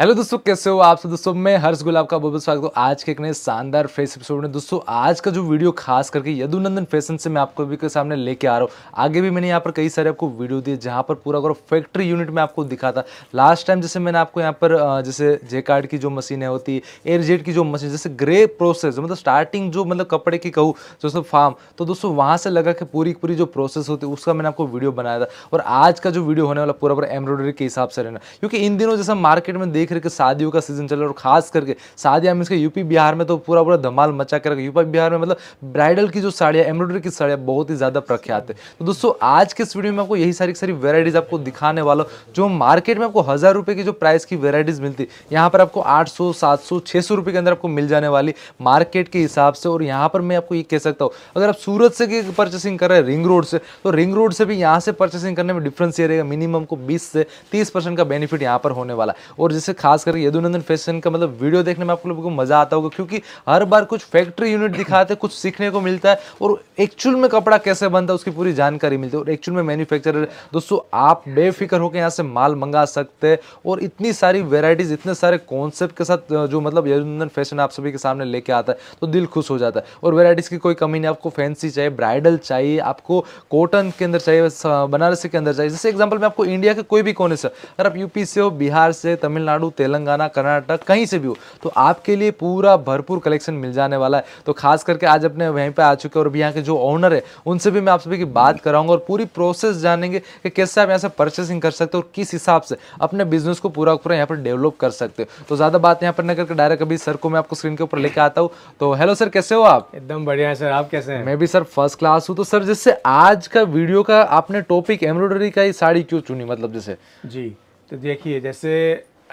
Hello दोस्तों कैसे हो आप सब दोस्तों मैं हर्ष गुलाब का बहुत बहुत स्वागत हूँ आज के एक नए शानदार फेस एपिसोड में दोस्तों आज का जो वीडियो खास करके यदुनंदन फैशन से मैं आपको भी के सामने लेके आ रहा हूँ आगे भी मैंने यहाँ पर कई सारे आपको वीडियो दिए जहाँ पर पूरा अगर फैक्ट्री यूनिट में आपको दिखा था लास्ट टाइम जैसे मैंने आपको यहाँ पर जैसे जे कार्ड की जो मशीनें होती है एयरजेट की जो मशीन जैसे ग्रे प्रोसेस मतलब स्टार्टिंग जो मतलब कपड़े की कहूँ जैसे फार्म तो दोस्तों वहाँ से लगा के पूरी पूरी जो प्रोसेस होती है उसका मैंने आपको वीडियो बनाया था और आज का जो वीडियो होने वाला पूरा पूरा एम्ब्रॉयडरी के हिसाब से रहना क्योंकि इन दिनों जैसे मार्केट में देख देख रहे कि शादियों का सीजन चल रहा है और खास करके शादियाँ मीन्स के यूपी बिहार में तो पूरा पूरा धमाल मचा कर यूपी बिहार में मतलब ब्राइडल की जो साड़ियाँ एम्ब्रॉयडरी की साड़ियाँ बहुत ही ज़्यादा प्रख्यात है तो दोस्तों आज के इस वीडियो में आपको यही सारी सारी वेराइटीज़ आपको दिखाने वालों जो मार्केट में आपको हज़ार रुपये की जो प्राइस की वेराइटीज़ मिलती यहाँ पर आपको आठ सौ सात सौ छः सौ रुपये के अंदर आपको मिल जाने वाली मार्केट के हिसाब से और यहाँ पर मैं आपको ये कह सकता हूँ अगर आप सूरत से परचेसिंग कर रहे हैं रिंग रोड से तो रिंग रोड से भी यहाँ से परचेसिंग करने में डिफरेंस ये रहेगा मिनिमम को बीस से तीस परसेंट का बेनिफिट यहाँ पर होने वाला और जैसे खास करके यदुनंदन फैशन का मतलब वीडियो देखने में आप लोगों को मज़ा आता होगा क्योंकि हर बार कुछ फैक्ट्री यूनिट दिखाते हैं कुछ सीखने को मिलता है और एक्चुअल में कपड़ा कैसे बनता है उसकी पूरी जानकारी मिलती है और एक्चुअल में मैन्युफैक्चरर दोस्तों आप बेफिक्र होकर यहाँ से माल मंगा सकते हैं और इतनी सारी वेराइटीज़ इतने सारे कॉन्सेप्ट के साथ जो मतलब यदुनंदन फैशन आप सभी के सामने लेके आता है तो दिल खुश हो जाता है और वेराइटीज़ की कोई कमी नहीं आपको फैंसी चाहिए ब्राइडल चाहिए आपको कॉटन के अंदर चाहिए बनारसी के अंदर चाहिए जैसे एग्जाम्पल में आपको इंडिया के कोई भी कोने से अगर आप यूपी से हो बिहार से तमिलनाडु तमिलनाडु तेलंगाना कर्नाटक कहीं से भी हो तो आपके लिए पूरा भरपूर कलेक्शन मिल जाने वाला है तो खास करके आज अपने वहीं पर आ चुके और अभी यहाँ के जो ओनर है उनसे भी मैं आप सभी की बात कराऊंगा और पूरी प्रोसेस जानेंगे कि कैसे आप यहाँ से परचेसिंग कर सकते हो और किस हिसाब से अपने बिजनेस को पूरा पूरा यहाँ पर डेवलप कर सकते हो तो ज़्यादा बात यहाँ पर न करके डायरेक्ट अभी सर को मैं आपको स्क्रीन के ऊपर लेकर आता हूँ तो हेलो सर कैसे हो आप एकदम बढ़िया है सर आप कैसे हैं मैं भी सर फर्स्ट क्लास हूँ तो सर जैसे आज का वीडियो का आपने टॉपिक एम्ब्रॉयडरी का ही साड़ी क्यों चुनी मतलब जैसे जी तो देखिए जैसे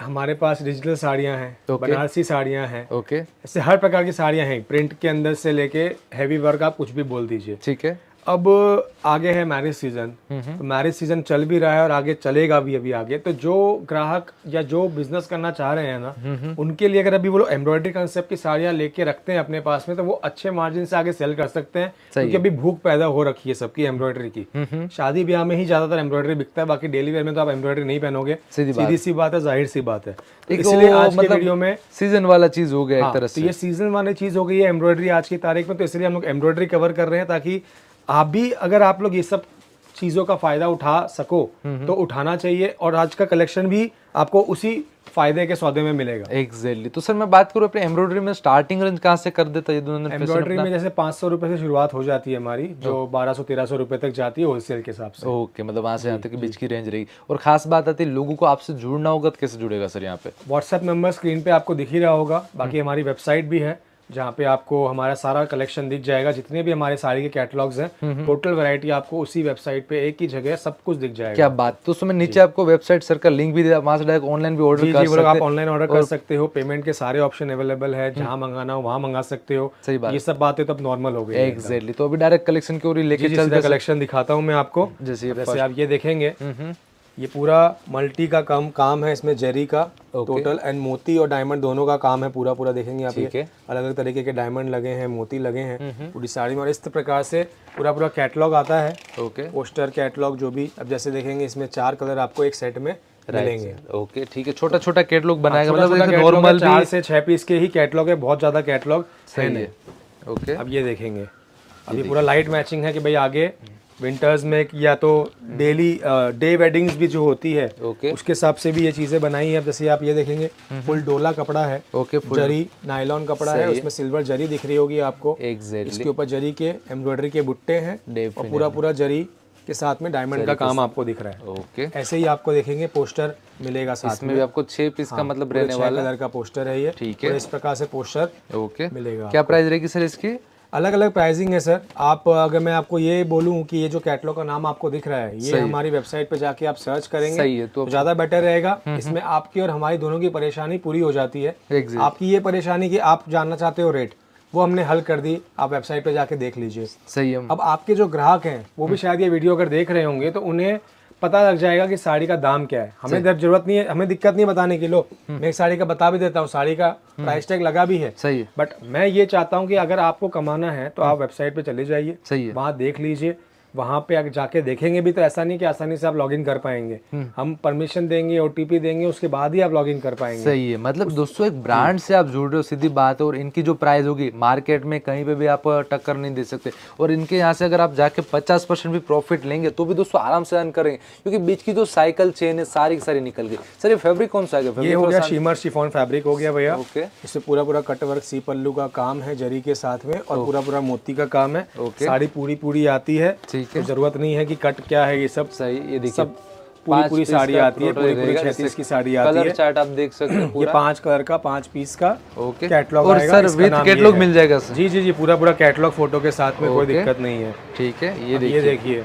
हमारे पास डिजिटल साड़ियाँ हैं okay. बनारसी साड़ियाँ हैं ओके okay. ऐसे हर प्रकार की साड़ियाँ हैं प्रिंट के अंदर से लेके हैवी वर्क आप कुछ भी बोल दीजिए ठीक है अब आगे है मैरिज सीजन तो मैरिज सीजन चल भी रहा है और आगे चलेगा भी अभी आगे तो जो ग्राहक या जो बिजनेस करना चाह रहे हैं ना उनके लिए अगर अभी वो लोग एम्ब्रॉयडरी कंसेप्ट की साड़ियाँ लेके रखते हैं अपने पास में तो वो अच्छे मार्जिन से आगे सेल कर सकते हैं क्योंकि अभी भूख पैदा हो रखी है सबकी एम्ब्रॉयडरी की शादी ब्याह में ही ज्यादातर एम्ब्रॉयडरी बिकता है बाकी डेली वेयर में तो आप एम्ब्रॉयडरी नहीं पहनोगे सीधी सी बात है जाहिर सी बात है तो इसलिए आज के वीडियो मतलब में सीजन वाला चीज हो गया एक हाँ, तरह तो से ये सीजन वाली चीज हो गई है एम्ब्रॉयडरी आज की तारीख में तो इसलिए हम लोग एम्ब्रॉयडरी कवर कर रहे हैं ताकि आप भी अगर आप लोग ये सब चीज़ों का फ़ायदा उठा सको हम्म, हम्म। तो उठाना चाहिए और आज का कलेक्शन भी आपको उसी फायदे के सौदे में मिलेगा एक्जैक्टली exactly. तो सर मैं बात करूँ अपने एम्ब्रॉयडरी में स्टार्टिंग रेंज कहाँ से कर देता है एम्ब्रॉयडरी में जैसे पाँच सौ रुपये से शुरुआत हो जाती है हमारी जो बारह सौ तेरह सौ रुपये तक जाती है होलसेल के हिसाब से ओके okay, मतलब वहाँ से यहाँ तक बीच की रेंज रही और खास बात आती है लोगों को आपसे जुड़ना होगा तो कैसे जुड़ेगा सर यहाँ पे व्हाट्सएप नंबर स्क्रीन पे आपको दिख ही रहा होगा बाकी हम्म। हमारी वेबसाइट भी है जहाँ पे आपको हमारा सारा कलेक्शन दिख जाएगा जितने भी हमारे साड़ी के कैटलॉग्स हैं टोटल हम्म, वैरायटी हम्म। आपको उसी वेबसाइट पे एक ही जगह सब कुछ दिख जाएगा क्या बात तो उसमें नीचे आपको वेबसाइट सर का लिंक भी दे से डायरेक्ट ऑनलाइन भी ऑर्डर कर सकते आप ऑनलाइन ऑर्डर कर सकते हो पेमेंट के सारे ऑप्शन अवेलेबल है जहाँ हम्म। मंगाना हो वहाँ मंगा सकते हो सही बात ये सब बातें तो अब नॉर्मल हो गई एग्जैक्टली तो अभी डायरेक्ट कलेक्शन की ओर लेके चलते कलेक्शन दिखाता हूँ मैं आपको जैसे आप ये देखेंगे ये पूरा मल्टी का काम काम है इसमें जेरी का टोटल एंड मोती और डायमंड दोनों का काम है पूरा पूरा देखेंगे आप ये अलग अलग तरीके के डायमंड लगे हैं मोती लगे हैं पूरी साड़ी में और इस प्रकार से पूरा पूरा कैटलॉग आता है ओके पोस्टर कैटलॉग जो भी अब जैसे देखेंगे इसमें चार कलर आपको एक सेट में रहेंगे ओके ठीक है छोटा छोटा कैटलॉग बनाएगा हाँ, मतलब नॉर्मल चार से छह पीस के ही कैटलॉग है बहुत ज्यादा कैटलॉग सही है ओके अब ये देखेंगे अभी पूरा लाइट मैचिंग है कि भाई आगे विंटर्स में या तो डेली डे वेडिंग्स भी जो होती है ओके उसके हिसाब से भी ये चीजें बनाई है जैसे आप ये देखेंगे फुल हम्म। डोला कपड़ा है ओके जरी नायलॉन कपड़ा है उसमें सिल्वर जरी दिख रही होगी आपको exactly. इसके ऊपर जरी के एम्ब्रॉयडरी के बुट्टे हैं और पूरा पूरा जरी के साथ में डायमंड का काम आपको दिख रहा है ओके ऐसे ही आपको देखेंगे पोस्टर मिलेगा साथ में भी आपको छह पीस का हाँ, मतलब रहने वाला कलर का पोस्टर है ये ठीक है इस प्रकार से पोस्टर ओके मिलेगा क्या प्राइस रहेगी सर इसकी अलग अलग प्राइसिंग है सर आप अगर मैं आपको ये बोलूँ कि ये जो कैटलॉग का नाम आपको दिख रहा है ये हमारी वेबसाइट पे जाके आप सर्च करेंगे सही है तो, तो ज्यादा बेटर रहेगा हम्म, इसमें हम्म। आपकी और हमारी दोनों की परेशानी पूरी हो जाती है आपकी ये परेशानी कि आप जानना चाहते हो रेट वो हमने हल कर दी आप वेबसाइट पे जाके देख लीजिए सही है अब आपके जो ग्राहक हैं वो भी हम्म। शायद ये वीडियो अगर देख रहे होंगे तो उन्हें पता लग जाएगा कि साड़ी का दाम क्या है हमें जब जरूरत नहीं है हमें दिक्कत नहीं बताने की लो हम्म। मैं एक साड़ी का बता भी देता हूँ साड़ी का प्राइस हम्म। टैग लगा भी है सही है बट मैं ये चाहता हूँ कि अगर आपको कमाना है तो हम्म। आप वेबसाइट पे चले जाइए सही है वहाँ देख लीजिए वहां पे अगर जाके देखेंगे भी तो ऐसा नहीं कि आसानी से आप लॉग इन कर पाएंगे हम्म। हम परमिशन देंगे ओ देंगे उसके बाद ही आप लॉग इन कर पाएंगे सही है मतलब दोस्तों एक ब्रांड से आप जुड़ रहे हो सीधी बात है और इनकी जो प्राइस होगी मार्केट में कहीं पे भी आप टक्कर नहीं दे सकते और इनके यहाँ से अगर आप जाके पचास परसेंट भी प्रॉफिट लेंगे तो भी दोस्तों आराम से अर्न करेंगे क्योंकि बीच की जो साइकिल चेन है सारी सारी निकल गई सर ये फेब्रिक कौन सा है ये हो गया शीमर शिफोन फेब्रिक हो गया भैया ओके इससे पूरा पूरा कट वर्क सी पल्लू का काम है जरी के साथ में और oh। पूरा पूरा मोती का काम है साड़ी पूरी पूरी आती है ठीक है जरूरत नहीं है कि कट क्या है ये सब सही ये देखिए सब पूरी पूरी साड़ी आती है पूरी पूरी छत्तीस की साड़ी आती है कलर चार्ट आप देख सकते हैं ये पांच कलर का पांच पीस का ओके कैटलॉग और सर विद कैटलॉग मिल जाएगा सर जी जी जी पूरा पूरा कैटलॉग फोटो के साथ में कोई दिक्कत नहीं है ठीक है ये देखिए ये देखिए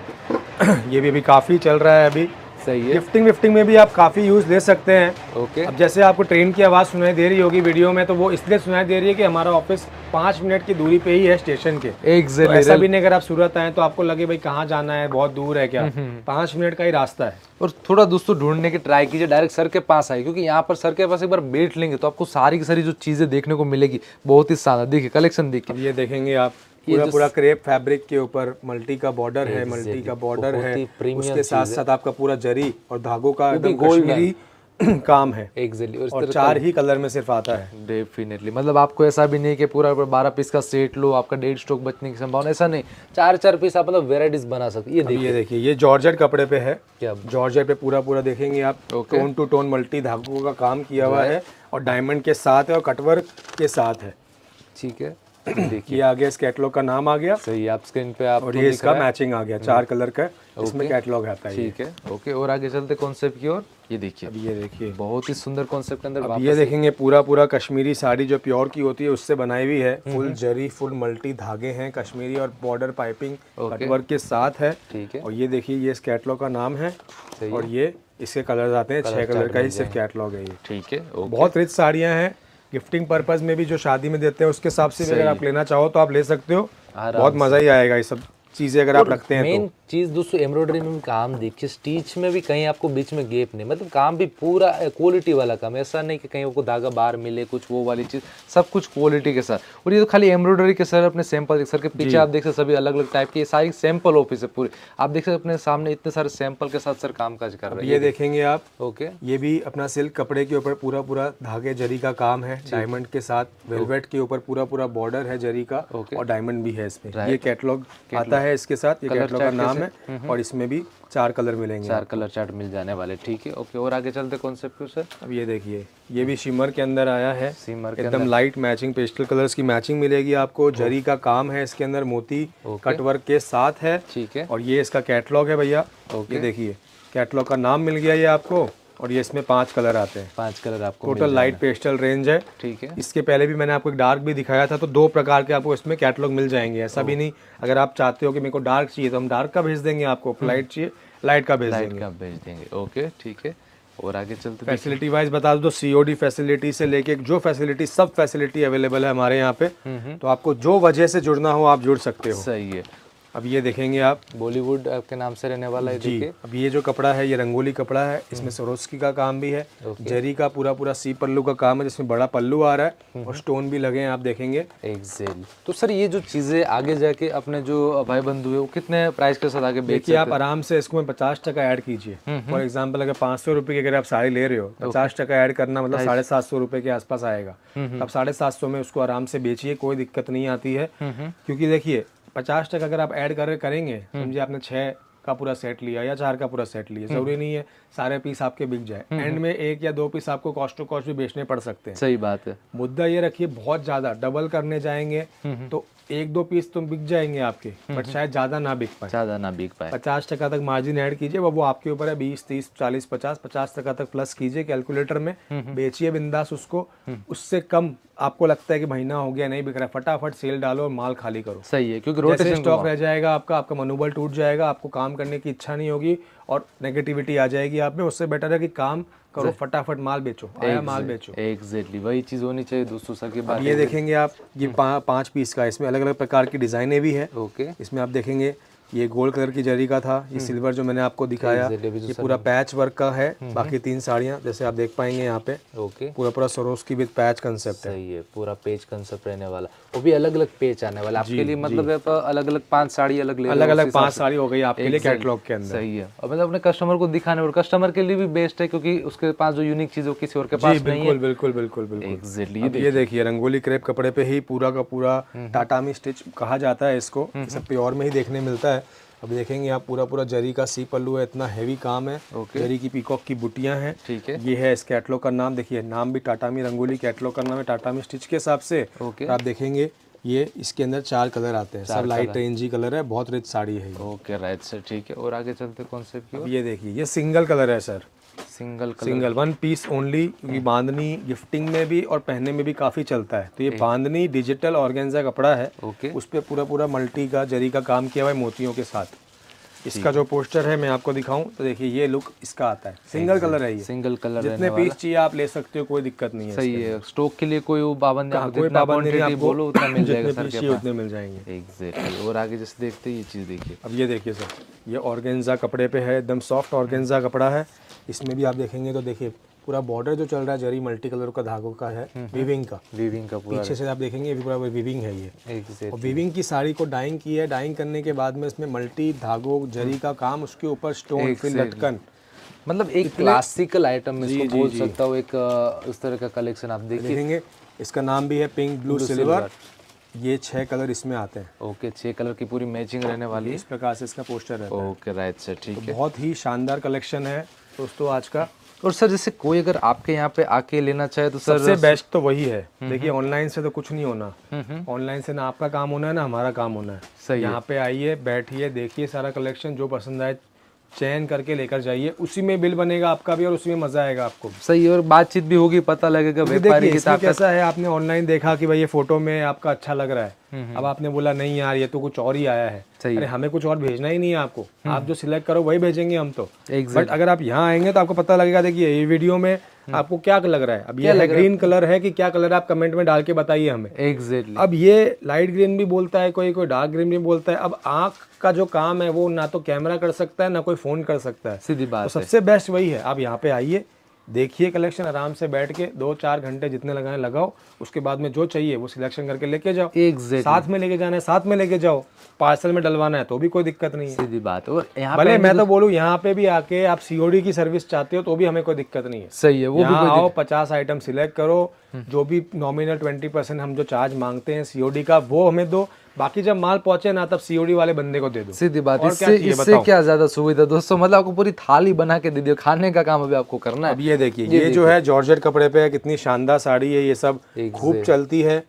ये भी अभी काफ़ी चल रहा है अभी सही है गिफ्टिंग विफ्टिंग में भी आप काफ़ी यूज़ ले सकते हैं ओके अब जैसे आपको ट्रेन की आवाज़ सुनाई दे रही होगी वीडियो में तो वो इसलिए सुनाई दे रही है कि हमारा ऑफिस पाँच मिनट की दूरी पे ही है स्टेशन के एग्जैक्टली तो ऐसा भी नहीं अगर आप सूरत आए तो आपको लगे भाई कहाँ जाना है बहुत दूर है क्या हम्म, हम्म। पाँच मिनट का ही रास्ता है और थोड़ा दोस्तों ढूंढने की ट्राई कीजिए डायरेक्ट सर के पास आए क्योंकि यहाँ पर सर के पास एक बार बैठ लेंगे तो आपको सारी की सारी जो चीज़ें देखने को मिलेगी बहुत ही सारा देखिए कलेक्शन देखिए ये देखेंगे आप पूरा पूरा क्रेप फैब्रिक के ऊपर मल्टी का बॉर्डर है मल्टी का बॉर्डर है उसके साथ साथ आपका पूरा जरी और धागों का काम है एग्जैक्टली और, और चार ही कलर में सिर्फ आता है डेफिनेटली मतलब आपको ऐसा भी नहीं कि पूरा बारह पीस का सेट लो आपका डेढ़ स्टॉक बचने की संभावना ऐसा नहीं चार चार पीस आप मतलब वेराइटीज बना सकते ये देखिए देखिए ये जॉर्जेट कपड़े पे है क्या जॉर्जेट पे पूरा पूरा देखेंगे आप टोन टू टोन मल्टी धागो का काम किया हुआ है और डायमंड के साथ है और कटवर्क के साथ है ठीक है तो देखिए आ गया इस कैटलॉग का नाम आ गया सही आप स्क्रीन पे आप और तो ये इसका मैचिंग आ गया हम्म। चार कलर का इसमें कैटलॉग आता है ठीक है ओके और आगे चलते कॉन्सेप्ट की ओर ये देखिए अब ये देखिए बहुत ही सुंदर कॉन्सेप्ट के अंदर अब ये देखेंगे पूरा पूरा कश्मीरी साड़ी जो प्योर की होती है उससे बनाई हुई है फुल हम्म, हम्म। जरी फुल मल्टी धागे हैं कश्मीरी और बॉर्डर पाइपिंग वर्क के साथ है ठीक है और ये देखिए ये इस कैटलॉग का नाम है और ये इसके कलर आते हैं छह कलर का ही सिर्फ कैटलॉग है ये ठीक है बहुत रिच साड़ियाँ हैं गिफ्टिंग पर्पज़ में भी जो शादी में देते हैं उसके हिसाब से भी अगर आप लेना चाहो तो आप ले सकते हो बहुत मज़ा ही आएगा ये सब चीज़ें अगर आप रखते हैं मेन तो। चीज़ दोस्तों एम्ब्रॉयडरी में काम देखिए स्टिच में भी कहीं आपको बीच में गेप नहीं मतलब काम भी पूरा क्वालिटी वाला काम ऐसा नहीं कि कहीं आपको धागा बाहर मिले कुछ वो वाली चीज़ सब कुछ क्वालिटी के साथ और ये तो खाली एम्ब्रॉयडरी के सर अपने सैंपल सर के पीछे आप देख सकते सभी अलग अलग टाइप के सारी सैंपल ऑफिस है पूरी आप देख सकते अपने सामने इतने सारे सैंपल के साथ सर काम काज कर रहे हैं ये देखेंगे आप ओके ये भी अपना सिल्क कपड़े के ऊपर पूरा पूरा धागे जरी का काम है डायमंड के साथ वेलवेट के ऊपर पूरा पूरा बॉर्डर है जरी का और डायमंड भी है इसमें ये कैटलॉग आता आता है इसके साथ ये का नाम है हम्म, हम्म। और इसमें भी चार कलर मिलेंगे चार कलर चार्ट मिल जाने वाले ठीक है ओके और आगे चलते कौन से सर अब ये देखिए ये भी शिमर के अंदर आया है शिमर एकदम लाइट मैचिंग पेस्टल कलर्स की मैचिंग मिलेगी आपको जरी का काम है इसके अंदर मोती कटवर्क के साथ है ठीक है और ये इसका कैटलॉग है भैया ओके देखिए कैटलॉग का नाम मिल गया ये आपको और ये इसमें पांच कलर आते हैं पांच कलर आपको टोटल लाइट पेस्टल रेंज है ठीक है इसके पहले भी मैंने आपको एक डार्क भी दिखाया था तो दो प्रकार के आपको इसमें कैटलॉग मिल जाएंगे ऐसा भी नहीं अगर आप चाहते हो कि मेरे को डार्क चाहिए तो हम डार्क का भेज देंगे आपको लाइट हम्म। चाहिए लाइट का भेज देंगे का भेज देंगे ओके ठीक है और आगे चलते फैसिलिटी वाइज बता दो सीओडी फैसिलिटी से लेके जो फैसिलिटी सब फैसिलिटी अवेलेबल है हमारे यहाँ पे हम्म, हम्म। तो आपको जो वजह से जुड़ना हो आप जुड़ सकते हो सही है अब ये देखेंगे आप बॉलीवुड के नाम से रहने वाला है जी अब ये जो कपड़ा है ये रंगोली कपड़ा है इसमें हम्म। सरोस्की का काम भी है जरी का पूरा पूरा सी पल्लू का काम है जिसमें बड़ा पल्लू आ रहा है हम्म। और स्टोन भी लगे हैं आप देखेंगे एग्जैक्टली तो सर ये जो चीज़ें आगे जाके अपने जो भाई बंधु है वो कितने प्राइस के साथ आगे बेचिए आप आराम से इसको पचास टका एड कीजिए हम्म, फॉर एग्जाम्पल अगर पांच सौ रुपए की अगर आप साड़ी ले रहे हो पचास टका एड करना मतलब साढ़े सात सौ रुपये के आसपास आएगा आप साढ़े सात सौ में उसको आराम से बेचिए कोई दिक्कत नहीं आती है क्योंकि देखिए पचास टका अगर आप ऐड कर करेंगे हम्म। समझिए आपने छः का पूरा सेट लिया या चार का पूरा सेट लिया हम्म। जरूरी नहीं है सारे पीस आपके बिक जाए एंड हम्म, में एक या दो पीस आपको कॉस्ट टू कॉस्ट भी बेचने पड़ सकते हैं सही बात है मुद्दा ये रखिए बहुत ज्यादा डबल करने जाएंगे तो एक दो पीस तो बिक जाएंगे आपके बट शायद ज्यादा ना बिक पाए ज्यादा ना बिक पाए पचास टका तक मार्जिन ऐड कीजिए वो आपके ऊपर है बीस तीस चालीस पचास पचास टका तक प्लस कीजिए कैलकुलेटर में बेचिए बिंदास उसको उससे कम आपको लगता है कि महीना हो गया नहीं बिक रहा फटाफट सेल डालो और माल खाली करो सही है क्योंकि रोटेशन स्टॉक रह जाएगा आपका आपका मनोबल टूट जाएगा आपको काम करने की इच्छा नहीं होगी और नेगेटिविटी आ जाएगी आप में उससे बेटर है कि काम करो फटाफट माल बेचो आया माल बेचो एग्जैक्टली वही चीज़ होनी चाहिए दोस्तों सर के बाद ये देखेंगे आप ये हम्म। पांच पीस का इसमें अलग अलग प्रकार की डिज़ाइने भी है ओके इसमें आप देखेंगे ये गोल्ड कलर की जरी का था ये हम्म। सिल्वर जो मैंने आपको दिखाया ये पूरा पैच वर्क का है हम्म। बाकी तीन साड़ियाँ जैसे आप देख पाएंगे यहाँ पे ओके पूरा पूरा सरोस की विद पैच कंसेप्ट है ये पूरा पेज कंसेप्ट रहने वाला वो भी अलग अलग पेज आने वाला आपके लिए मतलब अलग अलग पांच साड़ी अलग अलग अलग पांच साड़ी हो गई आपके लिए कैटलॉग के अंदर सही है और मतलब अपने कस्टमर को दिखाने और कस्टमर के लिए भी बेस्ट है क्योंकि उसके पास जो यूनिक चीज हो किसी और के पास बिल्कुल बिल्कुल बिल्कुल बिल्कुल ये देखिए रंगोली क्रेप कपड़े पे ही पूरा का पूरा टाटामी हम्म, स्टिच कहा जाता है इसको प्योर में ही देखने मिलता है अब देखेंगे आप पूरा पूरा जरी का सी पल्लू है इतना हैवी काम है okay. जरी की पीकॉक की बुटियां हैं ठीक है ये है इस कैटलॉग का नाम देखिए नाम भी टाटामी रंगोली कैटलॉग का नाम है टाटामी स्टिच के हिसाब से okay. तो आप देखेंगे ये इसके अंदर चार कलर आते हैं सब लाइट रेंजी कलर है बहुत रिच साड़ी है ओके राइट सर ठीक है और आगे चलते कौन से ये देखिए ये सिंगल कलर है sir single colour single one piece only ये हाँ। बांधनी गिफ्टिंग में भी और पहनने में भी काफ़ी चलता है तो ये बांधनी डिजिटल ऑर्गेन्जा कपड़ा है ओके उस पर पूरा पूरा मल्टी का जरी का काम किया हुआ है मोतियों के साथ इसका जो पोस्टर है मैं आपको दिखाऊं तो देखिए ये लुक इसका आता है सिंगल कलर है ये सिंगल कलर जितने पीस चाहिए आप ले सकते हो कोई दिक्कत नहीं है सही है स्टॉक के लिए कोई बोलो उतना मिल जाएगा उतने मिल जाएंगे एग्जैक्टली और आगे जैसे देखते ये चीज़ देखिए अब ये देखिए सर ये ऑर्गेन्जा कपड़े पे है एकदम सॉफ्ट ऑर्गेन्जा कपड़ा है इसमें भी आप देखेंगे तो देखिए पूरा बॉर्डर जो चल रहा है जरी मल्टी कलर का धागों का है वीविंग हम्म, हम्म। का वीविंग का पूरा पीछे से आप देखेंगे भी पूरा वीविंग है ये और वीविंग की साड़ी को डाइंग की है डाइंग करने के बाद में इसमें मल्टी धागो जरी हम्म। का काम उसके ऊपर स्टोन फिर लटकन मतलब एक क्लासिकल आइटम बोल सकता हूँ एक उस तरह का कलेक्शन आप देखेंगे इसका नाम भी है पिंक ब्लू सिल्वर ये छह कलर इसमें आते हैं ओके छह कलर की पूरी मैचिंग रहने वाली है इस प्रकार से इसका पोस्टर है ओके राइट सर ठीक तो है बहुत ही शानदार कलेक्शन है दोस्तों आज का और सर जैसे कोई अगर आपके यहाँ पे आके लेना चाहे तो सर सबसे बेस्ट तो वही है देखिए ऑनलाइन से तो कुछ नहीं होना ऑनलाइन से ना आपका काम होना है ना हमारा काम होना है सही यहाँ पे आइए बैठिए देखिए सारा कलेक्शन जो पसंद आए चयन करके लेकर जाइए उसी में बिल बनेगा आपका भी और उसी में मजा आएगा आपको सही और बातचीत भी होगी पता लगेगा व्यापारी कैसा है आपने ऑनलाइन देखा कि भाई ये फोटो में आपका अच्छा लग रहा है हम्म, हम्म। अब आपने बोला नहीं यार ये तो कुछ और ही आया है अरे हमें कुछ और भेजना ही नहीं है आपको हम्म। आप जो सिलेक्ट करो वही भेजेंगे हम तो बट अगर आप यहाँ आएंगे तो आपको पता लगेगा देखिए ये वीडियो में हम्म। आपको क्या लग रहा है अब ये ग्रीन कलर है कि क्या कलर है आप कमेंट में डाल के बताइए हमें एग्जैक्टली अब ये लाइट ग्रीन भी बोलता है कोई कोई डार्क ग्रीन भी बोलता है अब आंख का जो काम है वो ना तो कैमरा कर सकता है ना कोई फोन कर सकता है सीधी बात तो सबसे बेस्ट वही है आप यहाँ पे आइए देखिए कलेक्शन आराम से बैठ के दो चार घंटे जितने लगाए लगाओ उसके बाद में जो चाहिए वो सिलेक्शन करके लेके जाओ exactly. साथ में लेके जाना है साथ में लेके जाओ पार्सल में डलवाना है तो भी कोई दिक्कत नहीं है सीधी बात और यहाँ भले मैं तो मतलब- बोलूँ यहाँ पे भी आके आप सीओडी की सर्विस चाहते हो तो भी हमें कोई दिक्कत नहीं है सही है वो भी आओ पचास आइटम सिलेक्ट करो हम्म। जो भी नॉमिनल ट्वेंटी परसेंट हम जो चार्ज मांगते हैं सीओडी का वो हमें दो बाकी जब माल पहुंचे ना तब सीओडी वाले बंदे को दे दो सीधी बात इससे इससे क्या ज्यादा सुविधा दोस्तों मतलब आपको पूरी थाली बना के दे दियो खाने का काम अभी आपको करना है अब ये देखिए ये, ये जो है जॉर्जेट कपड़े पे है कितनी शानदार साड़ी है ये सब खूब चलती है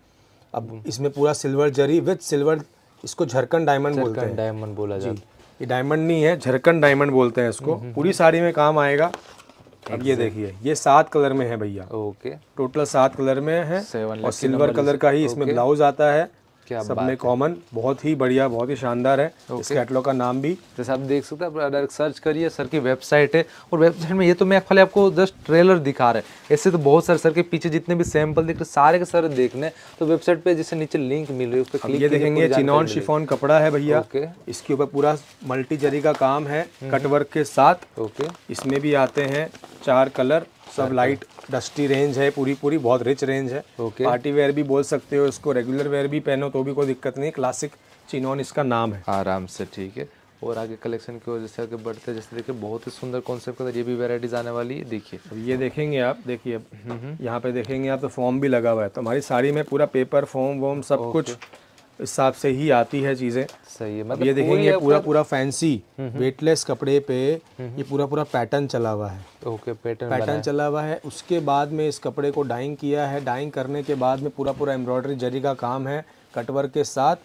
अब इसमें पूरा सिल्वर जरी विद सिल्वर इसको झरकन डायमंड बोलते हैं डायमंड बोला जाता ये डायमंड नहीं है झरकन डायमंड बोलते हैं इसको हम्म, हम्म, पूरी साड़ी में काम आएगा अब ये देखिए ये सात कलर में है भैया ओके टोटल सात कलर में है और सिल्वर कलर का ही इसमें ब्लाउज आता है क्या सब में कॉमन बहुत ही बढ़िया बहुत ही शानदार है okay. इस कैटलॉग का नाम भी तो जैसे आप देख सकते हैं डायरेक्ट सर्च करिए सर की वेबसाइट है और वेबसाइट में ये तो मैं खाली आपको जस्ट ट्रेलर दिखा रहा है ऐसे तो बहुत सारे सर के पीछे जितने भी सैंपल दिख रहे सारे के सारे देखने तो वेबसाइट पे जैसे नीचे लिंक मिल रही है ये देखेंगे चिनॉन शिफोन कपड़ा है भैया इसके ऊपर पूरा मल्टी जरी का काम है कटवर्क हम्म। के साथ ओके इसमें भी आते हैं चार कलर सब लाइट डस्टी रेंज है पूरी पूरी बहुत रिच रेंज है ओके पार्टी वेयर भी बोल सकते हो इसको रेगुलर वेयर भी पहनो तो भी कोई दिक्कत नहीं क्लासिक चिनोन इसका नाम है आराम से ठीक है और आगे कलेक्शन की वजह से आगे बढ़ते जैसे देखिए बहुत ही सुंदर कॉन्सेप्ट ये भी वेराइटीज आने वाली है देखिए ये देखेंगे आप देखिए हम्म, हम्म। यहाँ पे देखेंगे आप तो फॉर्म भी लगा हुआ है तो हमारी साड़ी में पूरा पेपर फॉर्म वॉर्म सब कुछ हिसाब से ही आती है चीज़ें सही है मतलब ये देखेंगे ये पूरा पूरा फैंसी वेटलेस कपड़े पे हम्म हम्म। ये पूरा पूरा पैटर्न चला हुआ है ओके पैटर्न पैटर्न चला हुआ है उसके बाद में इस कपड़े को डाइंग किया है डाइंग करने के बाद में पूरा पूरा एम्ब्रॉयडरी जरी का काम है कटवर के साथ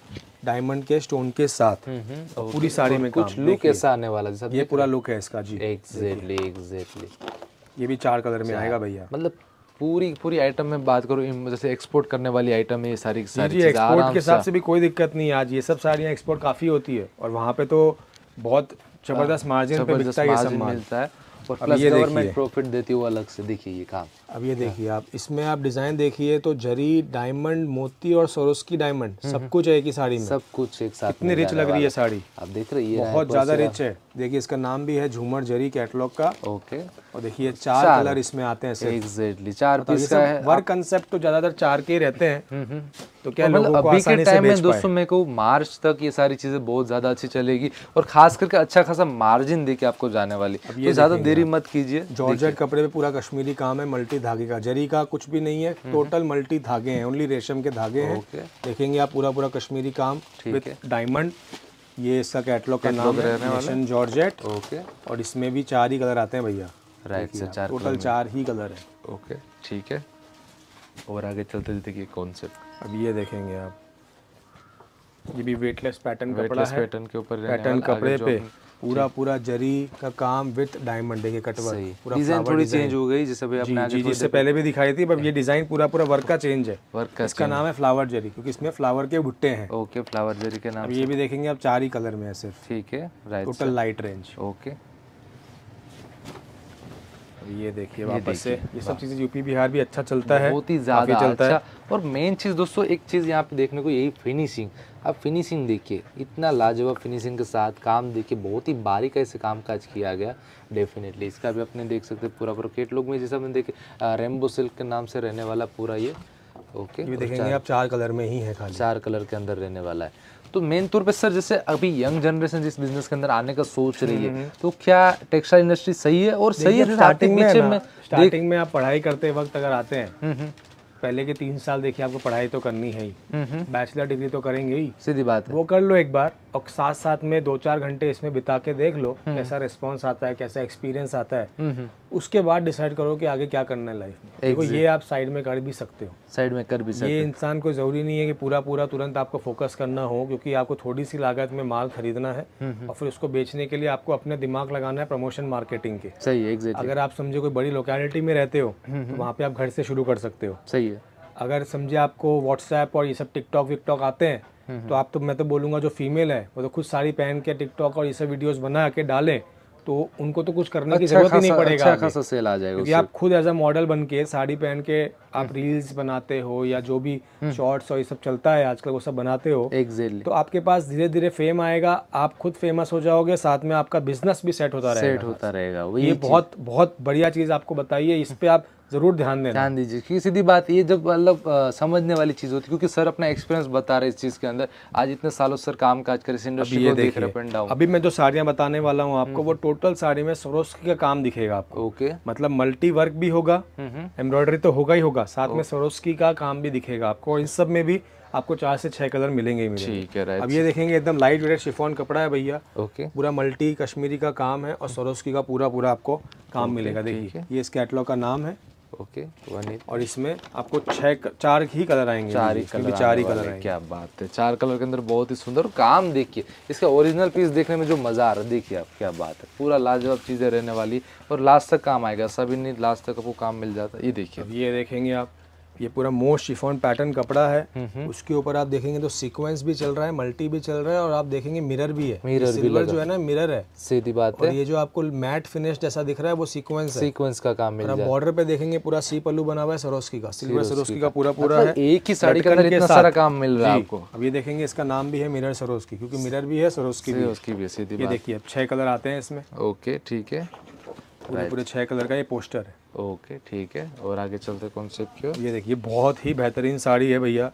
डायमंड के स्टोन के साथ हम्म तो पूरी साड़ी तो में कुछ लुक ऐसा आने वाला ये पूरा लुक है इसका जी एग्जैक्टली एग्जैक्टली ये भी चार कलर में आएगा भैया मतलब पूरी पूरी आइटम में बात करूँ जैसे एक्सपोर्ट करने वाली आइटम है ये सारी सारी एक्सपोर्ट के हिसाब से भी कोई दिक्कत नहीं है आज ये सब साड़ियाँ एक्सपोर्ट काफ़ी होती है और वहाँ पे तो बहुत जबरदस्त मार्जिन हाँ, पे बिकता है ये मिलता है और प्लस गवर्नमेंट प्रॉफिट देती हुआ अलग से देखिए ये काम अब ये हाँ। देखिए आप इसमें आप डिज़ाइन देखिए तो जरी डायमंड मोती और की डायमंड हम्म, सब हम्म। कुछ है एक ही साड़ी में सब कुछ एक साथ इतनी रिच लग रही है साड़ी आप देख रही है बहुत ज़्यादा रिच है देखिए इसका नाम भी है झूमर जरी कैटलॉग का ओके और देखिए चार, कलर इसमें आते हैं एग्जैक्टली चार पीस का है वर्क कंसेप्ट तो ज्यादातर चार के रहते हैं हम्म, हम्म। तो क्या मतलब अभी के टाइम में दोस्तों मेरे को मार्च तक ये सारी चीजें बहुत ज्यादा अच्छी चलेगी और खास करके अच्छा खासा मार्जिन दे के आपको जाने वाली ये तो ज्यादा देरी मत कीजिए जॉर्जेट कपड़े पे पूरा कश्मीरी काम है मल्टी धागे का जरी का कुछ भी नहीं है टोटल हम्म, मल्टी धागे हैं ओनली रेशम के धागे हैं देखेंगे आप पूरा पूरा कश्मीरी काम डायमंड ये इसका कैटलॉग का नाम है जॉर्जेट ओके और इसमें भी चार ही कलर आते हैं भैया राइट से चार टोटल चार ही कलर है ओके ठीक है और आगे चलते चलते कौन से अब ये देखेंगे आप ये भी वेटलेस पैटर्न है पैटर्न के ऊपर पैटर्न कपड़े पे पूरा पूरा जरी का काम विथ डायमंड देखिए कटवर्क डिजाइन थोड़ी चेंज हो गई जैसे भी आपने जी, जिससे पहले भी दिखाई थी बट ये डिजाइन पूरा पूरा वर्क का चेंज है वर्क का इसका नाम है फ्लावर जरी क्योंकि इसमें फ्लावर के भुट्टे हैं ओके फ्लावर जरी के नाम ये भी देखेंगे आप चार ही कलर में है सिर्फ ठीक है टोटल लाइट रेंज ओके ये देखिए वापस से ये सब चीज़ें यूपी बिहार भी अच्छा चलता है बहुत ही ज़्यादा चलता है अच्छा। और मेन चीज़ दोस्तों एक चीज़ यहाँ पे देखने को यही फिनिशिंग आप फिनिशिंग देखिए इतना लाजवाब फिनिशिंग के साथ काम देखिए बहुत ही बारीक ऐसे काम काज किया गया डेफिनेटली इसका भी अपने देख सकते हैं पूरा पूरा लोग में जैसा देखे रेमबो सिल्क के नाम से रहने वाला पूरा ये ओके ये देखेंगे आप चार कलर में ही है खाली चार कलर के अंदर रहने वाला है तो मेन तौर पे सर जैसे अभी यंग जनरेशन जिस बिजनेस के अंदर आने का सोच रही है हम्म। तो क्या टेक्सटाइल इंडस्ट्री सही है और सही है स्टार्टिंग में स्टार्टिंग में आप पढ़ाई करते वक्त अगर आते हैं हम्म, हम्म। पहले के तीन साल देखिए आपको पढ़ाई तो करनी है ही बैचलर डिग्री तो करेंगे ही सीधी बात है वो कर लो एक बार और साथ साथ में दो चार घंटे इसमें बिता के देख लो हम्म। कैसा रिस्पॉन्स आता है कैसा एक्सपीरियंस आता है हम्म, हम्म। उसके बाद डिसाइड करो कि आगे क्या करना है लाइफ देखो ये आप साइड में कर भी सकते हो साइड में कर भी सकते ये इंसान को ज़रूरी नहीं है कि पूरा पूरा तुरंत आपको फोकस करना हो क्योंकि आपको थोड़ी सी लागत में माल खरीदना है और फिर उसको बेचने के लिए आपको अपने दिमाग लगाना है प्रमोशन मार्केटिंग के सही है अगर आप समझे कोई बड़ी लोकेलिटी में रहते हो तो वहाँ पे आप घर से शुरू कर सकते हो सही है अगर समझे आपको व्हाट्सएप और ये सब टिकटॉक विकटॉक आते हैं हम्म, हम्म। तो आप तो मैं तो बोलूँगा जो फीमेल है वो तो खुद साड़ी पहन के टिकटॉक और ये सब वीडियोज़ बना के डालें तो उनको तो कुछ करने अच्छा की जरूरत ही नहीं पड़ेगा अच्छा खासा सेल आ जाएगा आप खुद एज अ मॉडल बन के साड़ी पहन के आप रील्स बनाते हो या जो भी शॉर्ट्स हम्म. और ये सब चलता है आजकल वो सब बनाते हो एग्जैक्टली तो आपके पास धीरे धीरे फेम आएगा आप खुद फेमस हो जाओगे साथ में आपका बिजनेस भी सेट होता रहेगा सेट होता रहेगा ये बहुत बहुत बढ़िया चीज़ आपको बताइए इस पर आप जरूर ध्यान देना ध्यान दीजिए क्योंकि सीधी बात ये जब मतलब समझने वाली चीज़ होती है क्योंकि सर अपना एक्सपीरियंस बता रहे इस चीज़ के अंदर आज इतने सालों सर काम काज कर इस इंडस्ट्री को देख रहे डाउन अभी मैं जो साड़ियां बताने वाला हूँ आपको हम्म, वो टोटल हम्म। साड़ी में सरोस्की का काम दिखेगा आपको ओके मतलब मल्टी वर्क भी होगा एम्ब्रॉयडरी तो होगा ही होगा साथ में सरोस्की का काम भी दिखेगा आपको इन सब में भी आपको चार से छह कलर मिलेंगे ही मिलेंगे ठीक है अब ये देखेंगे एकदम लाइट वेट शिफॉन कपड़ा है भैया ओके पूरा मल्टी कश्मीरी का काम है और सरोस्की का पूरा पूरा आपको काम मिलेगा देखिए ये इस कैटलॉग का नाम है ओके वन एट और इसमें आपको छह चार ही कलर आएंगे चार ही कलर चार ही कलर क्या बात है चार कलर के अंदर बहुत ही सुंदर काम देखिए इसका ओरिजिनल पीस देखने में जो मज़ा आ रहा है देखिए आप क्या बात है पूरा लाजवाब चीज़ें रहने वाली और लास्ट तक काम आएगा सभी नहीं लास्ट तक आपको काम मिल जाता है ये देखिए ये देखेंगे आप ये पूरा मोर शिफॉन पैटर्न कपड़ा है उसके ऊपर आप देखेंगे तो सीक्वेंस भी चल रहा है मल्टी भी चल रहा है और आप देखेंगे मिरर भी है मिरर सिल्वर जो है ना मिरर है सीधी बात है ये जो आपको मैट फिनिश जैसा दिख रहा है वो सीक्वेंस सीक्वेंस का काम मिल रहा बॉर्डर पे देखेंगे पूरा सी पल्लू बना हुआ है सरोस्की का सिल्वर सरोस्की का पूरा पूरा मतलब है एक ही साड़ी के सारा काम मिल रहा है आपको अब ये देखेंगे इसका नाम भी है मिरर सरोस्की क्योंकि मिरर भी है सरोस्की भी सीधी देखिए अब छह कलर आते हैं इसमें ओके ठीक है पूरे छह कलर का ये पोस्टर है ओके ठीक है और आगे चलते से क्यों ये देखिए बहुत ही बेहतरीन साड़ी है भैया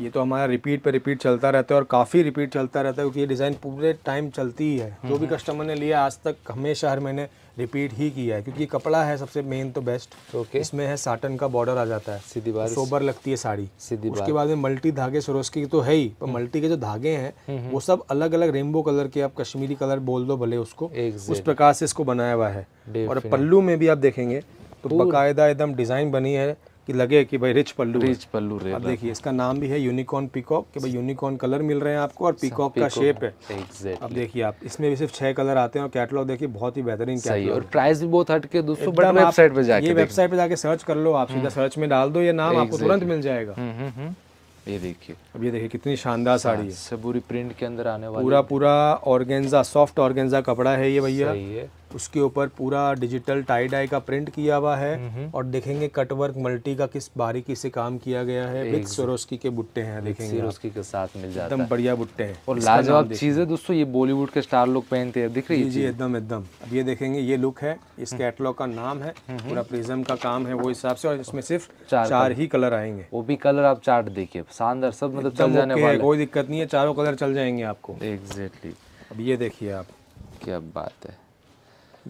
ये तो हमारा रिपीट पे रिपीट चलता रहता है और काफ़ी रिपीट चलता रहता है क्योंकि ये डिज़ाइन पूरे टाइम चलती ही है जो भी कस्टमर ने लिया आज तक हमेशा हर मैंने रिपीट ही किया है क्योंकि कपड़ा है सबसे मेन तो बेस्ट ओके इसमें है साटन का बॉर्डर आ जाता है सीधी बात सोबर लगती है साड़ी सीधी उसके बाद में मल्टी धागे की तो है ही पर मल्टी हम्म। के जो धागे हैं वो सब अलग अलग रेनबो कलर के आप कश्मीरी कलर बोल दो भले उसको उस प्रकार से इसको बनाया हुआ है और पल्लू में भी आप देखेंगे तो बाकायदा एकदम डिज़ाइन बनी है कि लगे कि भाई रिच पल्लू रिच पल्लू रेब देखिए इसका नाम भी है यूनिकॉर्न पीकॉक कि भाई यूनिकॉर्न कलर मिल रहे हैं आपको और पीकॉक का शेप है exactly. अब देखिए आप इसमें भी सिर्फ छह कलर आते हैं और कैटलॉग देखिए बहुत ही बेहतरीन सही और प्राइस भी बहुत हटके दोस्तों बड़ा वेबसाइट पे जाके ये वेबसाइट पे जाके सर्च कर लो आप सीधा सर्च हम्म। में डाल दो ये नाम आपको तुरंत मिल जाएगा हम्म, हम्म, ये देखिए अब ये देखिए कितनी शानदार साड़ी है पूरी प्रिंट के अंदर आने वाली पूरा पूरा ऑर्गेन्जा सॉफ्ट ऑर्गेन्जा कपड़ा है ये भैया उसके ऊपर पूरा डिजिटल टाई डाई का प्रिंट किया हुआ है और देखेंगे कटवर्क मल्टी का किस बारीकी से काम किया गया है विद सोरोस्की के बुट्टे हैं देखेंगे सोरोस्की के साथ मिल जाता है एकदम बढ़िया बुट्टे हैं और लाजवाब चीज़ है दोस्तों ये बॉलीवुड के स्टार लोग पहनते हैं दिख रही है जी एकदम एकदम अब ये देखेंगे ये लुक है इस कैटलॉग हम्म। का नाम है पूरा प्रिज्म का काम है वो हिसाब से और इसमें सिर्फ चार ही कलर आएंगे वो भी कलर आप चार्ट देखिए शानदार सब मतलब चल जाने वाले कोई दिक्कत नहीं है चारों कलर चल जाएंगे आपको एग्जैक्टली अब ये देखिए आप क्या बात है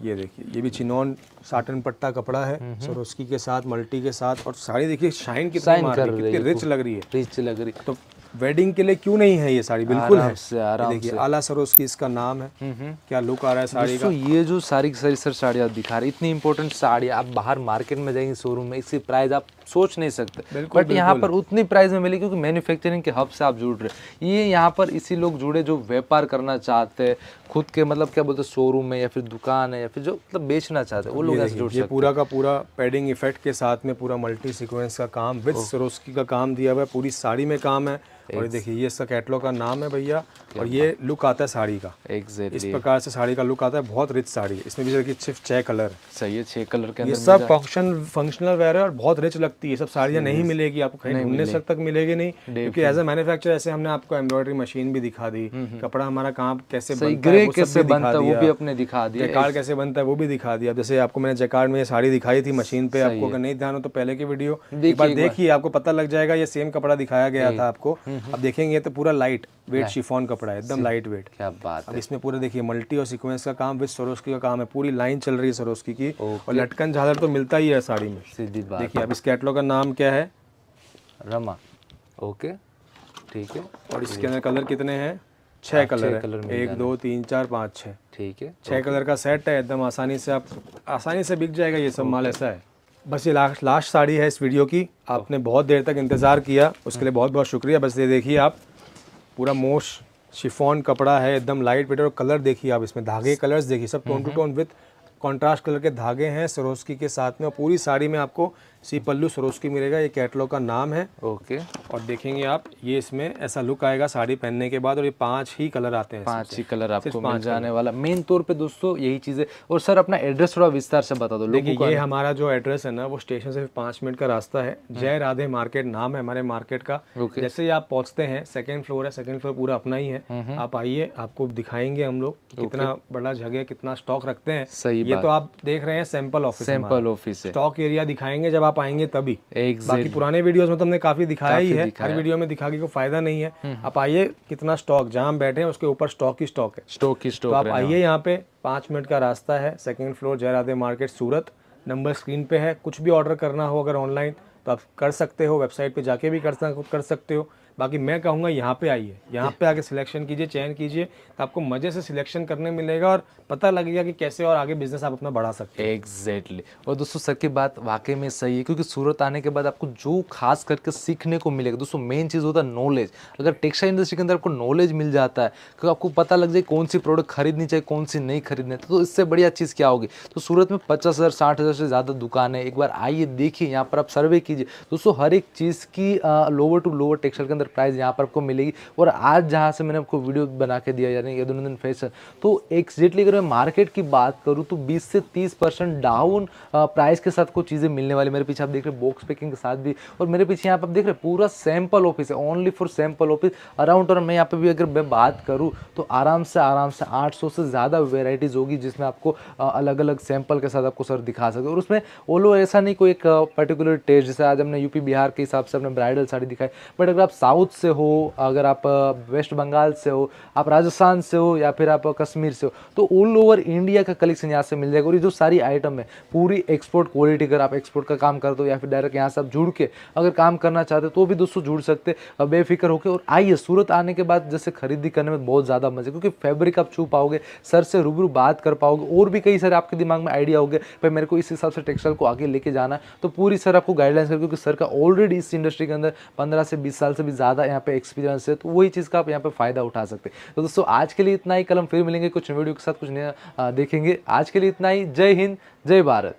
ये देखिए ये भी चिनौन साटन पट्टा कपड़ा है हम्म, हम्म। सरोस्की के साथ मल्टी के साथ और साड़ी देखिए शाइन की साइन कर रही है रिच लग रही है रिच लग रही है तो वेडिंग के लिए क्यों नहीं है ये साड़ी बिल्कुल है देखिए आला सरोस्की इसका नाम है हम्म, क्या लुक आ रहा है साड़ी का ये जो सारी सारी सर साड़ी आप दिखा रहे इतनी इंपॉर्टेंट साड़ी आप बाहर मार्केट में जाएंगे शोरूम में इसकी प्राइस आप सोच नहीं सकते बट यहाँ पर उतनी प्राइस में मिली क्योंकि मैन्युफैक्चरिंग के हब से आप जुड़ रहे ये यहाँ पर इसी लोग जुड़े जो व्यापार करना चाहते हैं खुद के मतलब क्या बोलते हैं शोरूम में या फिर दुकान है या फिर जो मतलब बेचना चाहते हैं वो लोग पूरा का पूरा पैडिंग इफेक्ट के साथ में पूरा मल्टी सिक्वेंस का काम विद सरोस्की का काम दिया हुआ है पूरी साड़ी में काम है और देखिए ये इसका कैटलॉग का नाम है भैया और ये लुक आता है साड़ी का exactly. इस प्रकार से साड़ी का लुक आता है बहुत रिच साड़ी है इसमें भी सिर्फ छह कलर सही है छह कलर के ये सब फंक्शन फंक्शनल वेयर है और बहुत रिच लगता है सकती ये सब साड़ियाँ नहीं मिलेगी आपको कहीं ढूंढने मिले। तक मिलेगी नहीं क्योंकि एज ए मैन्युफैक्चर ऐसे हमने आपको एम्ब्रॉयडरी मशीन भी दिखा दी हम्म, हम्म। कपड़ा हमारा कहाँ कैसे ग्रे कैसे बनता है वो भी अपने दिखा दिया जैकार्ड कैसे बनता है वो भी दिखा दिया जैसे आपको मैंने जैकार्ड में साड़ी दिखाई थी मशीन पे आपको अगर नहीं ध्यान हो तो पहले की वीडियो एक बार देखिए आपको पता लग जाएगा ये सेम कपड़ा दिखाया गया हम्म। था आपको अब देखेंगे तो पूरा लाइट वेट शिफोन कपड़ा है एकदम लाइट वेट क्या बात है इसमें पूरा देखिए मल्टी और सीक्वेंस का काम विद सरोस्की का काम है पूरी लाइन चल रही है सरोस्की की और लटकन झालर तो मिलता ही है साड़ी में देखिए अब इस कैटलॉग लोग का नाम क्या है रमा ओके ठीक है और इसके अंदर कलर कितने हैं छः कलर है कलर एक दो तीन चार पाँच छः ठीक है छः कलर का सेट है एकदम आसानी से आप आसानी से बिक जाएगा ये सब माल ऐसा है बस ये लास्ट लास्ट साड़ी है इस वीडियो की आपने बहुत देर तक इंतज़ार किया उसके लिए बहुत बहुत शुक्रिया बस ये देखिए आप पूरा मोश शिफॉन कपड़ा है एकदम लाइट वेट और कलर देखिए आप इसमें धागे कलर्स देखिए सब tone to tone with contrast colour के धागे हैं सरोस्की के साथ में और पूरी साड़ी में आपको सी पल्लू सरोज की मिलेगा ये कैटलॉग का नाम है ओके और देखेंगे आप ये इसमें ऐसा लुक आएगा साड़ी पहनने के बाद और ये पांच ही कलर आते हैं पांच ही कलर आपको मिल जाने वाला मेन तौर पे दोस्तों यही चीज़ है और सर अपना एड्रेस थोड़ा विस्तार से बता दो देखिए ये हमारा जो एड्रेस है ना वो स्टेशन से पांच मिनट का रास्ता है हम्म। जय राधे मार्केट नाम है हमारे मार्केट का जैसे ही आप पहुंचते हैं सेकेंड फ्लोर है सेकेंड फ्लोर पूरा अपना ही है हम्म, हम्म। आप आइए आपको दिखाएंगे हम लोग कितना बड़ा जगह कितना स्टॉक रखते हैं सही ये तो आप देख रहे हैं sample office sample office stock area दिखाएंगे जब करवा पाएंगे तभी exactly. बाकी पुराने वीडियोस में तो हमने काफी दिखाया काफी ही है हर वीडियो में दिखा के कोई फायदा नहीं है हम्म, हम्म। आप आइए कितना स्टॉक जहाँ बैठे हैं उसके ऊपर स्टॉक ही स्टॉक है स्टॉक ही स्टॉक तो आप आइए यहाँ पे पांच मिनट का रास्ता है second floor Jai Radhe market Surat number screen पे है कुछ भी ऑर्डर करना हो अगर ऑनलाइन तो आप कर सकते हो वेबसाइट पे जाके भी कर सकते हो बाकी मैं कहूँगा यहाँ पे आइए यहाँ पे आके सिलेक्शन कीजिए चयन कीजिए तो आपको मज़े से सिलेक्शन करने मिलेगा और पता लगेगा कि कैसे और आगे बिजनेस आप अपना बढ़ा सकते हैं एग्जैक्टली exactly. और दोस्तों सर की बात वाकई में सही है क्योंकि सूरत आने के बाद आपको जो खास करके सीखने को मिलेगा दोस्तों मेन चीज़ होता है नॉलेज अगर टेक्सटाइल इंडस्ट्री के अंदर आपको नॉलेज मिल जाता है क्योंकि तो आपको पता लग जाए कौन सी प्रोडक्ट खरीदनी चाहिए कौन सी नहीं खरीदनी तो इससे बढ़िया चीज़ क्या होगी तो सूरत में पचास हज़ार साठ हज़ार से ज़्यादा दुकान है एक बार आइए देखिए यहाँ पर आप सर्वे कीजिए दोस्तों हर एक चीज़ की लोअर टू लोअर टेक्सटाइल के अंदर प्राइस यहाँ पर आपको मिलेगी और आज जहाँ से मैंने आपको वीडियो बना के दिया यानी दिन फेस तो एक्जेक्टली अगर मैं मार्केट की बात करूँ तो बीस से तीस परसेंट डाउन प्राइस के साथ कुछ चीज़ें मिलने वाली मेरे पीछे आप देख रहे हैं बॉक्स पैकिंग के साथ भी और मेरे पीछे यहाँ पर आप देख रहे हैं पूरा सैम्पल ऑफिस है only for sample office around और मैं यहाँ पर भी अगर मैं बात करूँ तो आराम से आराम से आठ से ज़्यादा वेराइटीज़ होगी जिसमें आपको अलग अलग सैम्पल के साथ आपको सर दिखा सके और उसमें ओलो ऐसा नहीं कोई एक पर्टिकुलर टेस्ट जैसे आज हमने यूपी बिहार के हिसाब से अपने ब्राइडल साड़ी दिखाई बट अगर आप साउथ साउथ से हो अगर आप वेस्ट बंगाल से हो आप राजस्थान से हो या फिर आप कश्मीर से हो तो ऑल ओवर इंडिया का कलेक्शन यहाँ से मिल जाएगा और ये जो सारी आइटम है पूरी एक्सपोर्ट क्वालिटी अगर आप एक्सपोर्ट का काम कर दो या फिर डायरेक्ट यहाँ से आप जुड़ के अगर काम करना चाहते तो भी दोस्तों जुड़ सकते बेफिक्र होकर और आइए सूरत आने के बाद जैसे खरीदी करने में बहुत ज़्यादा मजे क्योंकि फैब्रिक आप छू पाओगे सर से रूबरू बात कर पाओगे और भी कई सारे आपके दिमाग में आइडिया होंगे भाई मेरे को इस हिसाब से टेक्सटाइल को आगे लेके जाना तो पूरी सर आपको गाइडलाइंस कर क्योंकि सर का ऑलरेडी इस इंडस्ट्री के अंदर पंद्रह से बीस साल से भी ज़्यादा यहाँ पे एक्सपीरियंस है तो वही चीज़ का आप यहाँ पे फ़ायदा उठा सकते हैं तो दोस्तों आज के लिए इतना ही कल हम फिर मिलेंगे कुछ वीडियो के साथ कुछ नया देखेंगे आज के लिए इतना ही जय हिंद जय भारत